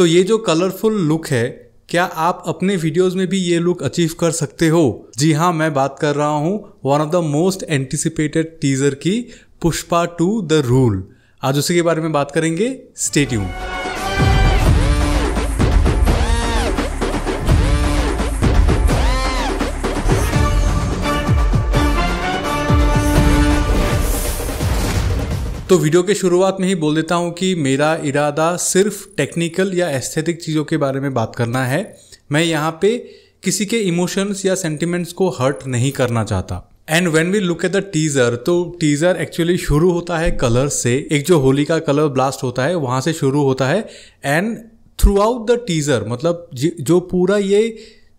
तो ये जो कलरफुल लुक है क्या आप अपने वीडियोस में भी ये लुक अचीव कर सकते हो जी हाँ मैं बात कर रहा हूँ one of the most anticipated teaser की पुष्पा टू द रूल आज उसी के बारे में बात करेंगे स्टेट्यून तो वीडियो के शुरुआत में ही बोल देता हूँ कि मेरा इरादा सिर्फ टेक्निकल या एस्थेटिक चीज़ों के बारे में बात करना है मैं यहाँ पे किसी के इमोशंस या सेंटिमेंट्स को हर्ट नहीं करना चाहता and when we look at the teaser तो टीजर एक्चुअली शुरू होता है कलर से एक जो होली का कलर ब्लास्ट होता है वहाँ से शुरू होता है and throughout the teaser मतलब जो पूरा ये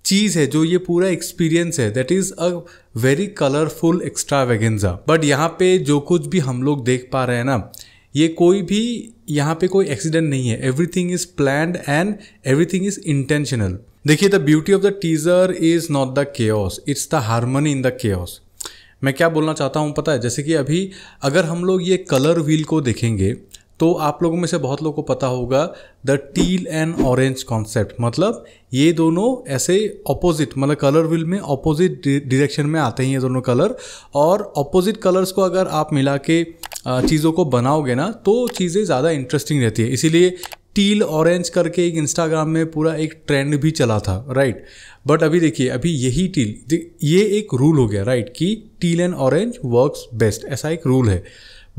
चीज़ है जो ये पूरा एक्सपीरियंस है that is a very colourful extravaganza but यहाँ पे जो कुछ भी हम लोग देख पा रहे हैं ना ये कोई भी यहाँ पे कोई एक्सीडेंट नहीं है everything is plan and everything is intentional देखिए the beauty of the teaser is not the chaos it's the harmony in the chaos मैं क्या बोलना चाहता हूँ पता है जैसे कि अभी अगर हम लोग ये कलर व्हील को देखेंगे तो आप लोगों में से बहुत लोगों को पता होगा the teal and orange concept मतलब ये दोनों ऐसे ऑपोजिट मतलब कलर विल में ऑपोजिट डिरेक्शन में आते हैं ये दोनों कलर और ऑपोजिट कलर्स को अगर आप मिला के चीज़ों को बनाओगे ना तो चीज़ें ज़्यादा इंटरेस्टिंग रहती है इसीलिए टील ऑरेंज करके एक इंस्टाग्राम में पूरा एक ट्रेंड भी चला था राइट बट अभी देखिए अभी यही टील ये एक रूल हो गया राइट कि teal and orange works best ऐसा एक रूल है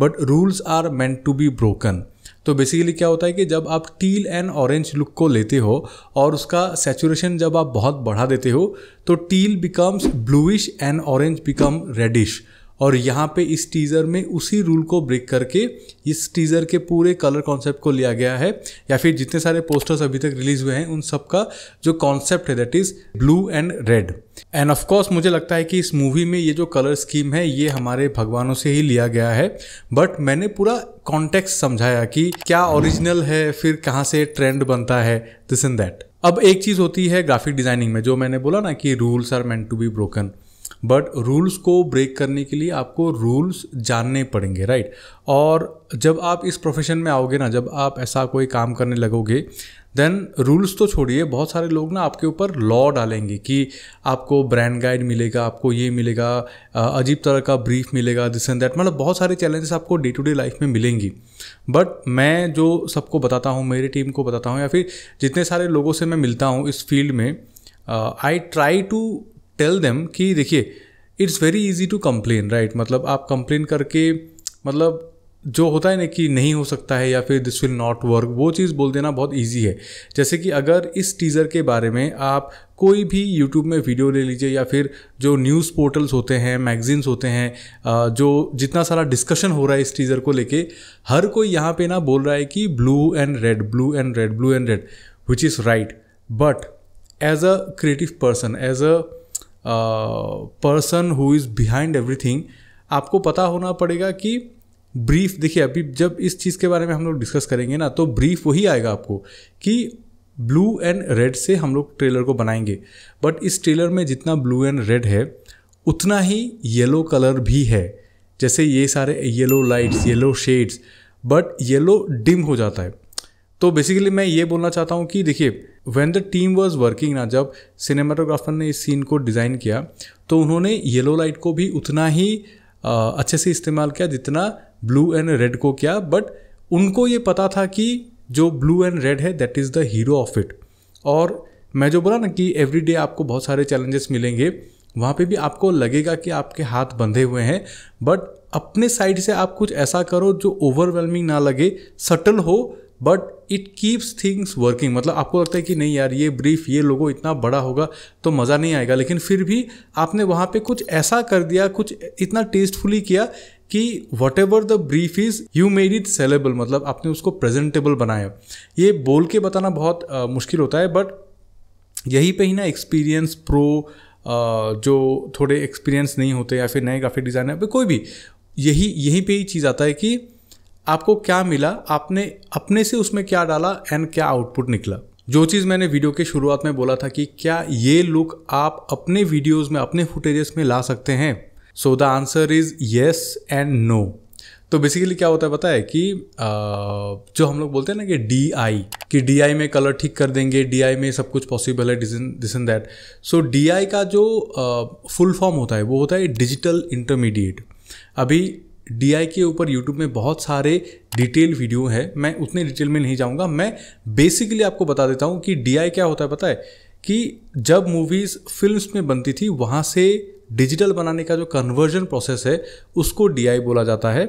but rules are meant to be broken तो बेसिकली क्या होता है कि जब आप टील एंड ऑरेंज लुक को लेते हो और उसका सेचुरेशन जब आप बहुत बढ़ा देते हो तो teal becomes bluish and orange become reddish और यहाँ पे इस टीज़र में उसी रूल को ब्रेक करके इस टीज़र के पूरे कलर कॉन्सेप्ट को लिया गया है या फिर जितने सारे पोस्टर्स अभी तक रिलीज हुए हैं उन सब का जो कॉन्सेप्ट है that is blue and red and of course मुझे लगता है कि इस मूवी में ये जो कलर स्कीम है ये हमारे भगवानों से ही लिया गया है बट मैंने पूरा कॉन्टेक्स्ट समझाया कि क्या ओरिजिनल है फिर कहाँ से ट्रेंड बनता है दिस इन दैट अब एक चीज़ होती है ग्राफिक डिज़ाइनिंग में जो मैंने बोला ना कि rules are meant to be broken but rules को ब्रेक करने के लिए आपको रूल्स जानने पड़ेंगे राइट और जब आप इस प्रोफेशन में आओगे ना जब आप ऐसा कोई काम करने लगोगे देन रूल्स तो छोड़िए बहुत सारे लोग ना आपके ऊपर लॉ डालेंगे कि आपको ब्रांड गाइड मिलेगा आपको ये मिलेगा अजीब तरह का ब्रीफ मिलेगा दिस एंड दैट मतलब बहुत सारे चैलेंजेस आपको डे टू डे लाइफ में मिलेंगी बट मैं जो सबको बताता हूँ मेरी टीम को बताता हूँ या फिर जितने सारे लोगों से मैं मिलता हूँ इस फील्ड में I try to tell them कि देखिए it's very easy to complain right मतलब आप कंप्लेन करके मतलब जो होता है ना कि नहीं हो सकता है या फिर दिस विल नॉट वर्क वो चीज़ बोल देना बहुत ईजी है जैसे कि अगर इस टीज़र के बारे में आप कोई भी यूट्यूब में वीडियो ले लीजिए या फिर जो न्यूज़ पोर्टल्स होते हैं मैगजीन्स होते हैं जो जितना सारा डिस्कशन हो रहा है इस टीज़र को लेके हर कोई यहाँ पे ना बोल रहा है कि blue and red blue and red blue and red which is right but as a creative person as a person who is behind everything आपको पता होना पड़ेगा कि ब्रीफ देखिए अभी जब इस चीज़ के बारे में हम लोग डिस्कस करेंगे ना तो ब्रीफ वही आएगा आपको कि ब्लू एंड रेड से हम लोग ट्रेलर को बनाएंगे बट इस ट्रेलर में जितना ब्लू एंड रेड है उतना ही येलो कलर भी है जैसे ये सारे yellow lights yellow shades but yellow dim हो जाता है तो बेसिकली मैं ये बोलना चाहता हूँ कि देखिए when the team was working ना जब सिनेमाटोग्राफर ने इस सीन को डिज़ाइन किया तो उन्होंने येलो लाइट को भी उतना ही आ, अच्छे से इस्तेमाल किया जितना ब्लू एंड रेड को क्या बट उनको ये पता था कि जो ब्लू एंड रेड है that is the hero of it और मैं जो बोला ना कि एवरी डे आपको बहुत सारे चैलेंजेस मिलेंगे वहाँ पे भी आपको लगेगा कि आपके हाथ बंधे हुए हैं बट अपने साइड से आप कुछ ऐसा करो जो ओवरवेलमिंग ना लगे सटल हो but it keeps things working मतलब आपको लगता है कि नहीं यार ये ब्रीफ ये लोगो इतना बड़ा होगा तो मज़ा नहीं आएगा लेकिन फिर भी आपने वहाँ पे कुछ ऐसा कर दिया कुछ इतना टेस्टफुली किया कि whatever the brief is you made it sellable मतलब आपने उसको प्रेजेंटेबल बनाया ये बोल के बताना बहुत uh, मुश्किल होता है बट यहीं पे ही ना एक्सपीरियंस प्रो जो थोड़े एक्सपीरियंस नहीं होते या फिर नए काफी डिज़ाइनर पे कोई भी यही यहीं पे ही चीज़ आता है कि आपको क्या मिला आपने अपने से उसमें क्या डाला एंड क्या आउटपुट निकला जो चीज़ मैंने वीडियो के शुरुआत में बोला था कि क्या ये लुक आप अपने वीडियोस में अपने फुटेजेस में ला सकते हैं so the answer is yes and no तो बेसिकली क्या होता है पता है कि आ, जो हम लोग बोलते हैं ना कि डी आई कि डी आई में कलर ठीक कर देंगे डी आई में सब कुछ पॉसिबल है this in that so D I का जो फुल फॉर्म होता है वो होता है डिजिटल इंटरमीडिएट अभी डी आई के ऊपर यूट्यूब में बहुत सारे डिटेल वीडियो है मैं उतने डिटेल में नहीं जाऊँगा मैं बेसिकली आपको बता देता हूँ कि डी आई क्या होता है पता है कि जब मूवीज़ फिल्म में बनती थी वहाँ से डिजिटल बनाने का जो कन्वर्जन प्रोसेस है उसको डी बोला जाता है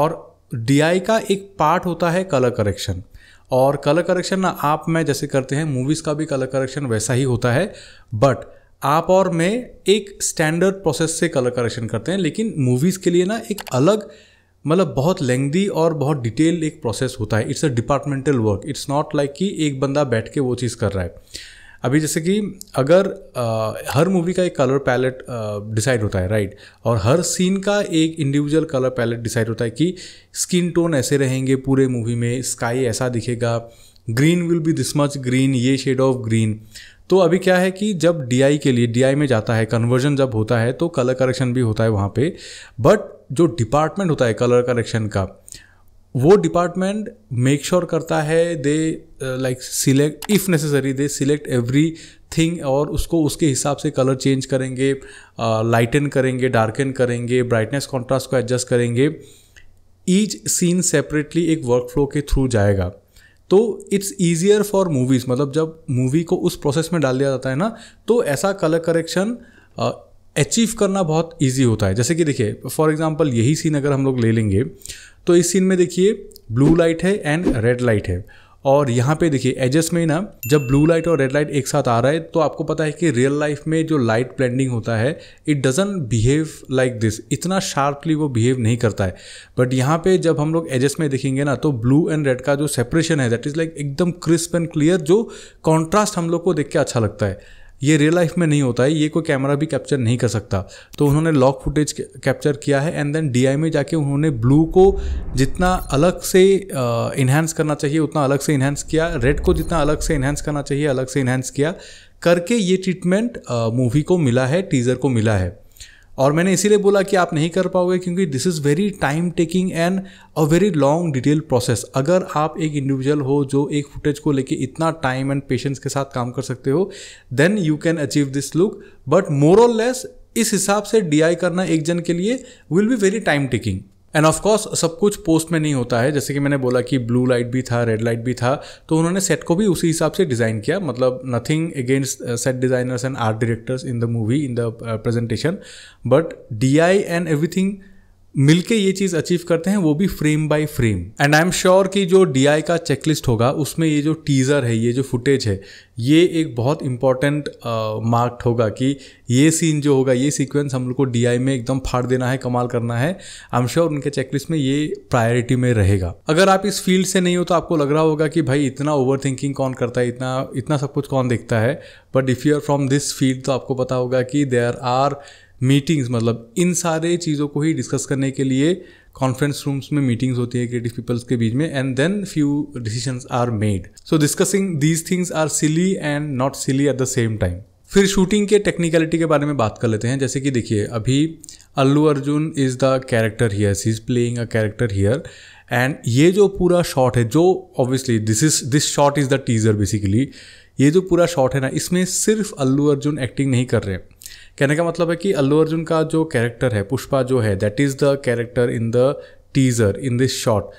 और डी का एक पार्ट होता है कलर करेक्शन और कलर करेक्शन ना आप में जैसे करते हैं मूवीज़ का भी कलर करेक्शन वैसा ही होता है बट आप और मैं एक स्टैंडर्ड प्रोसेस से कलर करेक्शन करते हैं लेकिन मूवीज़ के लिए ना एक अलग मतलब बहुत लेंदी और बहुत डिटेल एक प्रोसेस होता है it's a departmental work it's not like कि एक बंदा बैठ के वो चीज़ कर रहा है अभी जैसे कि अगर आ, हर मूवी का एक कलर पैलेट डिसाइड होता है राइट और हर सीन का एक इंडिविजुअल कलर पैलेट डिसाइड होता है कि स्किन टोन ऐसे रहेंगे पूरे मूवी में स्काई ऐसा दिखेगा green will be this much green ये शेड ऑफ ग्रीन तो अभी क्या है कि जब डी के लिए डी में जाता है कन्वर्जन जब होता है तो कलर करेक्शन भी होता है वहाँ पे बट जो डिपार्टमेंट होता है कलर करेक्शन का वो डिपार्टमेंट मेक श्योर करता है they like select if necessary they select everything और उसको उसके हिसाब से कलर चेंज करेंगे लाइटन uh, करेंगे डार्कन करेंगे ब्राइटनेस कॉन्ट्रास्ट को एडजस्ट करेंगे ईच सीन सेपरेटली एक वर्क फ्लो के थ्रू जाएगा तो इट्स ईजियर फॉर मूवीज़ मतलब जब मूवी को उस प्रोसेस में डाल दिया जाता है ना तो ऐसा कलर करेक्शन अचीव करना बहुत ईजी होता है जैसे कि देखिए फॉर एग्जाम्पल यही सीन अगर हम लोग ले लेंगे तो इस सीन में देखिए ब्लू लाइट है एंड रेड लाइट है और यहाँ पे देखिए एजेस में ना जब ब्लू लाइट और रेड लाइट एक साथ आ रहा है तो आपको पता है कि रियल लाइफ में जो लाइट ब्लेंडिंग होता है it doesn't behave like this इतना शार्पली वो बिहेव नहीं करता है बट यहाँ पे जब हम लोग एजेस में देखेंगे ना तो ब्लू एंड रेड का जो सेपरेशन है दैट इज़ लाइक एकदम क्रिस्प एंड क्लियर जो कॉन्ट्रास्ट हम लोग को देख के अच्छा लगता है ये रियल लाइफ में नहीं होता है ये कोई कैमरा भी कैप्चर नहीं कर सकता तो उन्होंने लॉक फुटेज कैप्चर किया है एंड देन डी में जाके उन्होंने ब्लू को जितना अलग से इन्हेंस करना चाहिए उतना अलग से इन्हेंस किया रेड को जितना अलग से इन्हेंस करना चाहिए अलग से इन्हेंस किया करके ये ट्रीटमेंट मूवी को मिला है टीज़र को मिला है और मैंने इसीलिए बोला कि आप नहीं कर पाओगे क्योंकि this is very time taking and a very long detail process अगर आप एक इंडिविजुअल हो जो एक फुटेज को लेके इतना टाइम एंड पेशेंस के साथ काम कर सकते हो then you can achieve this look but more और लेस इस हिसाब से डी करना एक जन के लिए will be very time taking and of course सब कुछ पोस्ट में नहीं होता है जैसे कि मैंने बोला कि ब्लू लाइट भी था रेड लाइट भी था तो उन्होंने सेट को भी उसी हिसाब से डिज़ाइन किया मतलब nothing against set designers and art directors in the movie in the presentation but D I and everything मिलके ये चीज़ अचीव करते हैं वो भी frame by frame and I am sure कि जो डी का चेकलिस्ट होगा उसमें ये जो टीज़र है ये जो फुटेज है ये एक बहुत इंपॉर्टेंट मार्क्ड होगा कि ये सीन जो होगा ये सीक्वेंस हम लोग को डी में एकदम फाड़ देना है कमाल करना है आई एम श्योर उनके चेकलिस्ट में ये प्रायोरिटी में रहेगा अगर आप इस फील्ड से नहीं हो तो आपको लग रहा होगा कि भाई इतना ओवर थिंकिंग कौन करता है इतना इतना सब कुछ कौन देखता है but if you are from this field तो आपको पता होगा कि देर आर मीटिंग्स मतलब इन सारे चीज़ों को ही डिस्कस करने के लिए कॉन्फ्रेंस रूम्स में मीटिंग्स होती है क्रिएटिव पीपल्स के बीच में and then few decisions are made so discussing these things are silly and not silly at the same time फिर शूटिंग के टेक्निकलिटी के बारे में बात कर लेते हैं जैसे कि देखिए अभी Allu Arjun is the character here she is playing a character here and ये जो पूरा शॉट है जो obviously this is this shot is the teaser basically ये जो पूरा शॉट है ना इसमें सिर्फ अल्लू अर्जुन एक्टिंग नहीं कर रहे हैं कहने का मतलब है कि अल्लू अर्जुन का जो कैरेक्टर है पुष्पा जो है that is the character in the teaser in this shot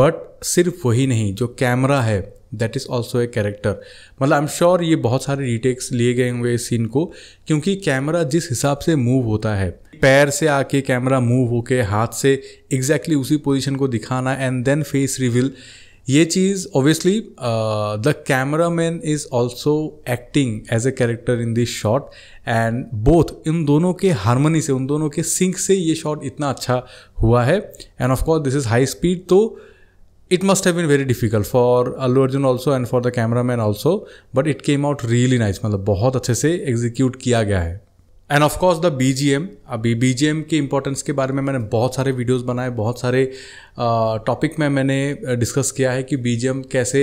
but सिर्फ वही नहीं जो कैमरा है that is also a character मतलब आई एम श्योर ये बहुत सारे रिटेक्स लिए गए हुए इस सीन को क्योंकि कैमरा जिस हिसाब से मूव होता है पैर से आके कैमरा मूव होके हाथ से एग्जैक्टली exactly उसी पोजिशन को दिखाना एंड देन फेस रिवील ये चीज़ obviously the cameraman is also acting as a character in this shot and both in दोनों के हारमोनी से उन दोनों के सिंक से ये शॉट इतना अच्छा हुआ है and of course this is high speed तो it must have been very difficult for Allu Arjun also and for the cameraman also but it came out really nice मतलब बहुत अच्छे से एग्जीक्यूट किया गया है and of course the BGM अभी BGM के इंपॉर्टेंस के बारे में मैंने बहुत सारे वीडियोस बनाए बहुत सारे टॉपिक में मैंने डिस्कस किया है कि बीजीएम कैसे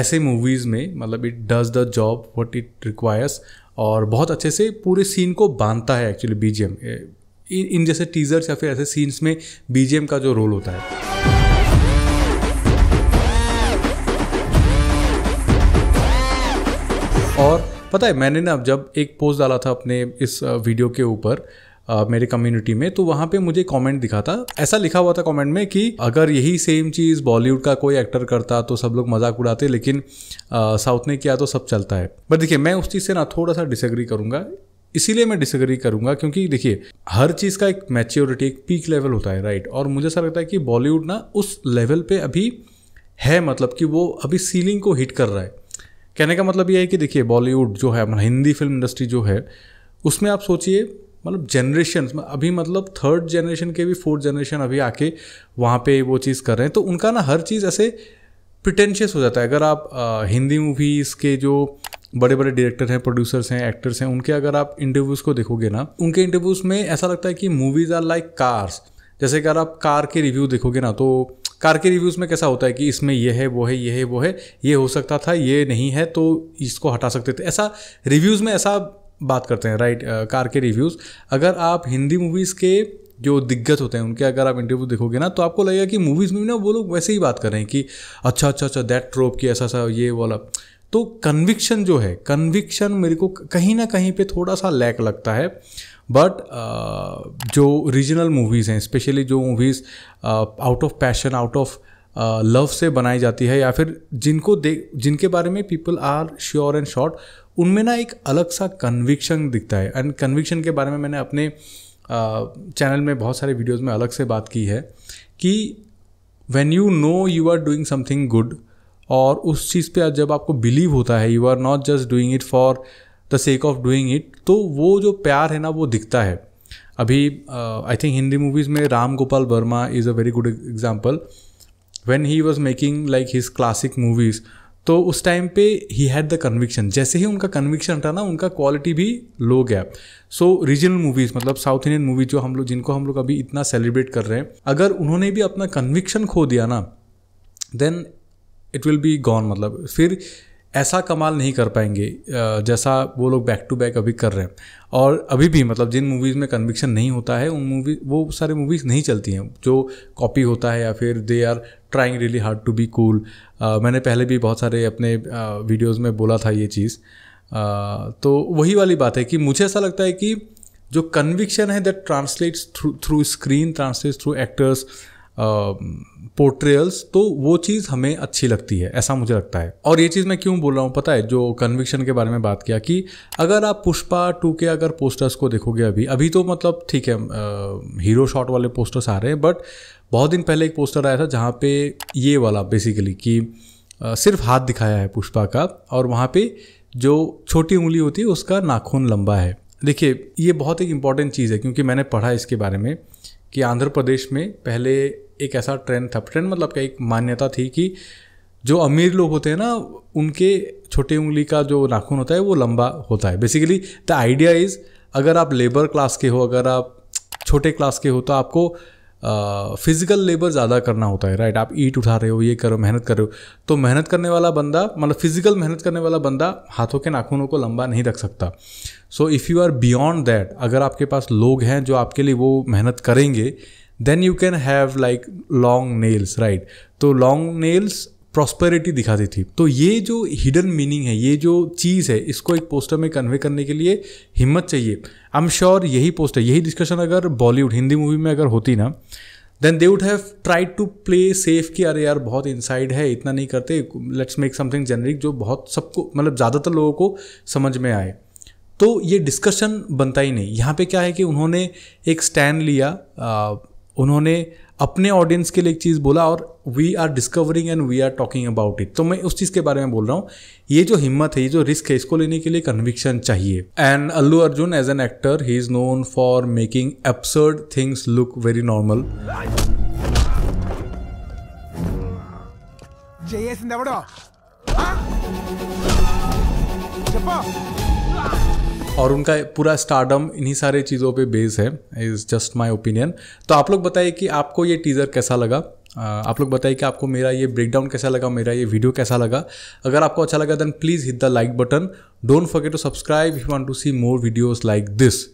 ऐसे मूवीज़ में मतलब it does the job what it requires और बहुत अच्छे से पूरे सीन को बांधता है एक्चुअली एम इन जैसे टीजर्स या फिर ऐसे सीन्स में एम का जो रोल होता है और पता है मैंने ना जब एक पोस्ट डाला था अपने इस वीडियो के ऊपर मेरे कम्युनिटी में तो वहाँ पे मुझे कमेंट दिखा था ऐसा लिखा हुआ था कमेंट में कि अगर यही सेम चीज़ बॉलीवुड का कोई एक्टर करता तो सब लोग मजाक उड़ाते लेकिन साउथ ने किया तो सब चलता है बट देखिए मैं उस चीज़ से ना थोड़ा सा डिसग्री करूँगा इसीलिए मैं डिसग्री करूँगा क्योंकि देखिए हर चीज़ का एक मैच्योरिटी एक पीक लेवल होता है राइट और मुझे ऐसा लगता है कि बॉलीवुड ना उस लेवल पर अभी है मतलब कि वो अभी सीलिंग को हिट कर रहा है कहने का मतलब ये है कि देखिए बॉलीवुड जो है अपना हिंदी फिल्म इंडस्ट्री जो है उसमें आप सोचिए मतलब जनरेशन अभी मतलब थर्ड जनरेशन के भी फोर्थ जनरेशन अभी आके वहाँ पे वो चीज़ कर रहे हैं तो उनका ना हर चीज़ ऐसे प्रिटेंशियस हो जाता है अगर आप आ, हिंदी मूवीज़ के जो बड़े बड़े डायरेक्टर हैं प्रोड्यूसर्स हैं एक्टर्स हैं उनके अगर आप इंटरव्यूज़ को देखोगे ना उनके इंटरव्यूज़ में ऐसा लगता है कि मूवीज़ आर लाइक कार्स जैसे अगर आप कार के रिव्यू देखोगे ना तो कार के रिव्यूज़ में कैसा होता है कि इसमें यह है वो है ये है वो है ये हो सकता था ये नहीं है तो इसको हटा सकते थे ऐसा रिव्यूज़ में ऐसा बात करते हैं राइट कार के रिव्यूज़ अगर आप हिंदी मूवीज़ के जो दिग्गज होते हैं उनके अगर आप इंटरव्यू देखोगे ना तो आपको लगेगा कि मूवीज़ में ना वो लोग वैसे ही बात कर रहे हैं कि अच्छा अच्छा अच्छा दैट ट्रोप की ऐसा सा ये वाला तो कन्विक्शन जो है कन्विक्शन मेरे को कहीं ना कहीं पे थोड़ा सा लैक लगता है बट uh, जो रीजनल मूवीज़ हैं स्पेशली जो movies out of passion out of love से बनाई जाती है या फिर जिनको दे जिनके बारे में people are sure and short उनमें ना एक अलग सा कन्विक्शन दिखता है एंड कन्विक्शन के बारे में मैंने अपने चैनल uh, में बहुत सारे वीडियोज़ में अलग से बात की है कि when you know you are doing something good और उस चीज़ पे जब आपको बिलीव होता है you are not just doing it for the sake of doing it तो वो जो प्यार है ना वो दिखता है अभी I uh, think Hindi movies में Ram Gopal Verma is a very good example when he was making like his classic movies तो उस टाइम पे ही हैड द कन्विक्शन जैसे ही उनका कन्विक्शन था ना उनका क्वालिटी भी लो गया सो रीजनल मूवीज़ मतलब साउथ इंडियन मूवीज जो हम लोग जिनको हम लोग अभी इतना सेलिब्रेट कर रहे हैं अगर उन्होंने भी अपना कन्विक्शन खो दिया ना then it will be gone मतलब फिर ऐसा कमाल नहीं कर पाएंगे जैसा वो लोग बैक टू बैक अभी कर रहे हैं और अभी भी मतलब जिन मूवीज़ में कन्विक्शन नहीं होता है उन मूवी वो सारे मूवीज़ नहीं चलती हैं जो कॉपी होता है या फिर they are trying really hard to be cool मैंने पहले भी बहुत सारे अपने वीडियोज़ में बोला था ये चीज़ तो वही वाली बात है कि मुझे ऐसा लगता है कि जो कन्विक्शन है that translates through through screen translates through actors portrayals तो वो चीज़ हमें अच्छी लगती है ऐसा मुझे लगता है और ये चीज़ मैं क्यों बोल रहा हूँ पता है जो कन्विक्शन के बारे में बात किया कि अगर आप पुष्पा टू के अगर पोस्टर्स को देखोगे अभी अभी तो मतलब ठीक है हीरो शॉट वाले पोस्टर्स आ रहे हैं बट बहुत दिन पहले एक पोस्टर आया था जहाँ पे ये वाला बेसिकली कि सिर्फ हाथ दिखाया है पुष्पा का और वहाँ पे जो छोटी उंगली होती है उसका नाखून लंबा है देखिए ये बहुत एक इंपॉर्टेंट चीज़ है क्योंकि मैंने पढ़ा इसके बारे में कि आंध्र प्रदेश में पहले एक ऐसा ट्रेंड था ट्रेंड मतलब क्या एक मान्यता थी कि जो अमीर लोग होते हैं ना उनके छोटे उंगली का जो नाखून होता है वो लंबा होता है बेसिकली द आइडिया इज़ अगर आप लेबर क्लास के हो अगर आप छोटे क्लास के हो तो आपको फिज़िकल लेबर ज़्यादा करना होता है राइट आप ईट उठा रहे हो ये करो मेहनत कर रहे हो तो मेहनत करने वाला बंदा मतलब फिज़िकल मेहनत करने वाला बंदा हाथों के नाखूनों को लंबा नहीं रख सकता so if you are beyond that अगर आपके पास लोग हैं जो आपके लिए वो मेहनत करेंगे then you can have like long nails right तो लॉन्ग नेल्स प्रॉस्पेरिटी दिखाती थी तो ये जो हिडन मीनिंग है ये जो चीज़ है इसको एक पोस्टर में कन्वे करने के लिए हिम्मत चाहिए आई एम श्योर यही पोस्टर यही डिस्कशन अगर बॉलीवुड हिंदी मूवी में अगर होती ना then they would have tried to play safe कि अरे यार बहुत इनसाइड है इतना नहीं करते लेट्स मेक समथिंग जेनरिक जो बहुत सबको मतलब ज़्यादातर लोगों को समझ में आए तो ये डिस्कशन बनता ही नहीं यहाँ पे क्या है कि उन्होंने एक स्टैंड लिया उन्होंने अपने ऑडियंस के लिए एक चीज़ बोला और we are discovering and we are talking about it तो मैं उस चीज़ के बारे में बोल रहा हूँ ये जो हिम्मत है ये जो रिस्क है इसको लेने के लिए कन्विक्शन चाहिए and Allu Arjun as an actor he is known for making absurd things look very normal और उनका पूरा स्टारडम इन्हीं सारे चीज़ों पे बेस है इज़ जस्ट माय ओपिनियन तो आप लोग बताइए कि आपको ये टीज़र कैसा लगा आप लोग बताइए कि आपको मेरा ये ब्रेकडाउन कैसा लगा मेरा ये वीडियो कैसा लगा अगर आपको अच्छा लगा then please hit the like button don't forget to subscribe you want to see more videos like this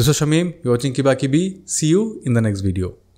this Shamim you watching की बाकी be see you in the next video